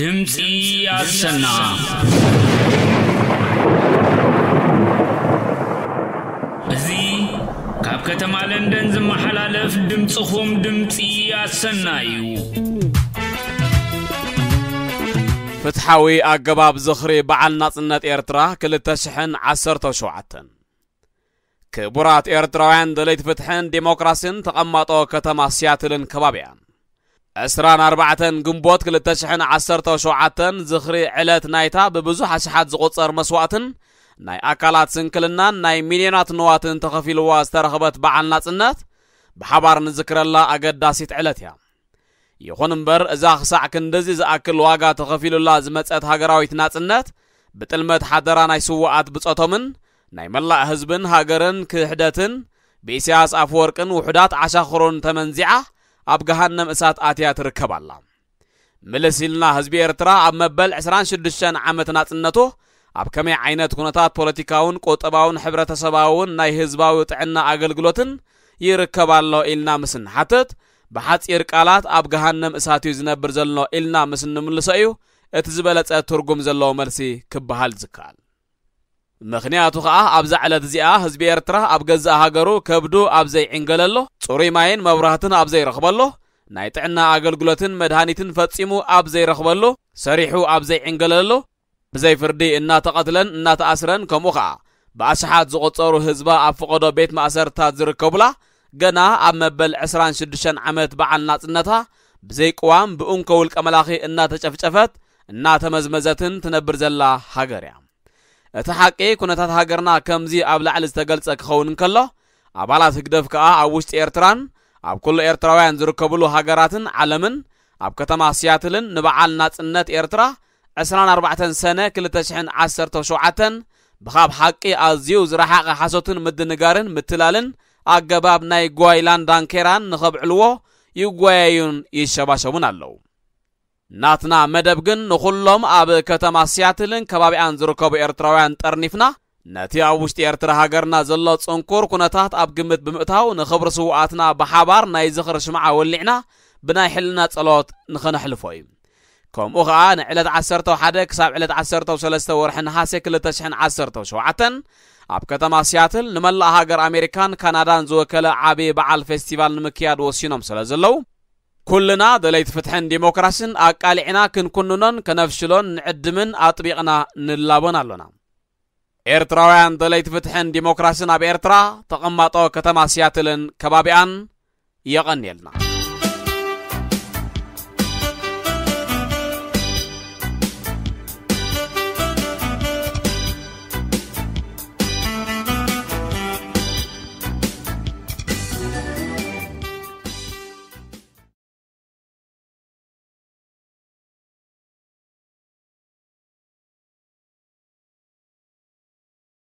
ድምፂ ያሰና እዚ ካብ ከተማ ለንደን ዝመሓላለፍ ድምፅኹም ድምፂ ያሰና እዩ ፍትሓዊ ኣገባብ ዝኽሪ በዓል ናጽነት ኤርትራ 217 ክቡራት ኤርትራውያን ደለይቲ ፍትሕን ዲሞክራሲን ተቐማጦ ከተማ ስያትልን ከባቢያን ዕስራን ኣርባዕተን ግንቦት 217 ዝኽሪ ዕለት ናይታ ብብዙሕ ኣሽሓት ዝቖፀር መስዋእትን ናይ ኣካላት ስንክልናን ናይ ሚልዮናት ንዋትን ተኸፊልዋ ዝተረኽበት በዓል ናጽነት ብሓባር ንዝክረላ ኣገዳሲት ዕለት እያ ይኹን እምበር እዛ ክሳዕ ክንደዚ ዝኣክል ዋጋ ተኸፊሉላ ዝመጸት ሃገራዊት ናጽነት ብጥልመት ሓደራ ናይ ስዋኣት ብፀቶምን ናይ መላእ ህዝብን ሃገርን ክህደትን ብእስያስ ኣፈወርቅን ውሑዳት ዓሻኽሮን ተመንዚዓ ኣብ ገሃነም እሳት ኣትያ ትርከብ ኣላ ምልስ ኢልና ህዝቢ ኤርትራ ኣብ መበል 26 ዓመት ናጽነቶ ኣብ ከመይ ዓይነት ኩነታት ፖለቲካውን ቆጠባውን ሕብረተሰባውን ናይ ህዝባዊ ጥዕና ኣገልግሎትን ይርከባሎ ኢልና ምስ ንሓትት ብሓፂር ቃላት ኣብ ገሃነም እሳት እዩ ዝነብር ዘሎ ኢልና ምስ ንምልሶ እዩ እቲ ዝበለጸ ትርጉም ዘለዎ መልሲ ክበሃል ዝከኣል ምክንያቱ ከዓ ኣብዛ ዕለት እዚኣ ህዝቢ ኤርትራ ኣብ ገዛእ ሃገሩ ከብዱ ኣብ ዘይዕንገለሎ ፅሩይ ማይን መብራህትን ኣብ ዘይረኽበሎ ናይ ጥዕና ኣገልግሎትን መድሃኒትን ፈጺሙ ኣብ ዘይረኽበሉ ሰሪሑ ኣብ ዘይዕንገለሎ ብዘይፍርዲ እናተቐትለን እናተኣስረን ከምኡ ከዓ ብኣሽሓት ዝቖፀሩ ህዝባ ኣብ ፍቐዶ ቤት ማእሰርታት ዝርከቡላ ገና ኣብ መበል 26 ዓመት በዓል ናጽነታ ብዘይቅዋም ብእንከ ውልቀ መላኺ እናተጨፍጨፈት እናተመዝመዘትን ትነብር ዘላ ሃገር እያ تحقي كنا تتهاجرنا كمزي قبل على استقلت أكخون كله أبالات هكدف كأ أوشت عب کل كل إيرتراوان زركبلو هاجراتن علمن أب كتما سياتلن نبعال ناتنات إيرترا عسران أربعة سنة کل تشحن عصر توشعتن. بخاب حقي أزيو زرحاق حسوتن نگارن متلالن أقباب ناي جوایلان دانكيران نخب یو جوایون یش باشونالو. ናትና መደብ ግን ንኹሎም ኣብ ከተማ ሲያትልን ከባቢኣን ዝርከቡ ኤርትራውያን ጠርኒፍና ነቲ ኣብ ውሽጢ ኤርትራ ሃገርና ዘሎ ፅንኩር ኩነታት ኣብ ግምት ብምእታው ንኽብሪ ስውኣትና ብሓባር ናይ ዝኽሪ ሽምዓ ወሊዕና ብናይ ሕልና ጸሎት ንኽነሕልፎ እዩ ከምኡ ከዓ ንዕለት 11 ክሳብ ዕለት 13 ወርሒ ነሓሴ 2017 ኣብ ከተማ ሲያትል ንመላእ ሃገር ኣሜሪካን ካናዳን ዝወከለ ዓብዪ በዓል ፌስቲቫል ንምክያድ ወሲኖም ስለ ዘለው كلنا دليت فتحن ديموكراسين أقالعنا كنكننن كنفشلون نعدمن أطبيقنا نلابون ألونا ኤርትራውያን ዘለይትፍትሕን ዲሞክራስን ኣብ ኤርትራ ተቐማጦ ከተማ ስያትልን ከባቢኣን የቐንየልና